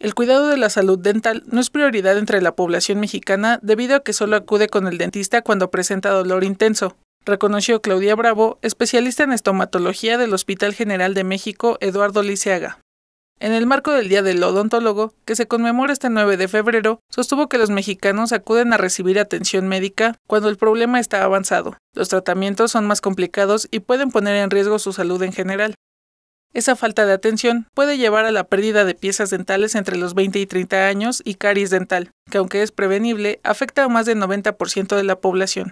El cuidado de la salud dental no es prioridad entre la población mexicana debido a que solo acude con el dentista cuando presenta dolor intenso, reconoció Claudia Bravo, especialista en estomatología del Hospital General de México Eduardo Liceaga. En el marco del Día del Odontólogo, que se conmemora este 9 de febrero, sostuvo que los mexicanos acuden a recibir atención médica cuando el problema está avanzado. Los tratamientos son más complicados y pueden poner en riesgo su salud en general. Esa falta de atención puede llevar a la pérdida de piezas dentales entre los 20 y 30 años y caries dental, que aunque es prevenible, afecta a más del 90% de la población.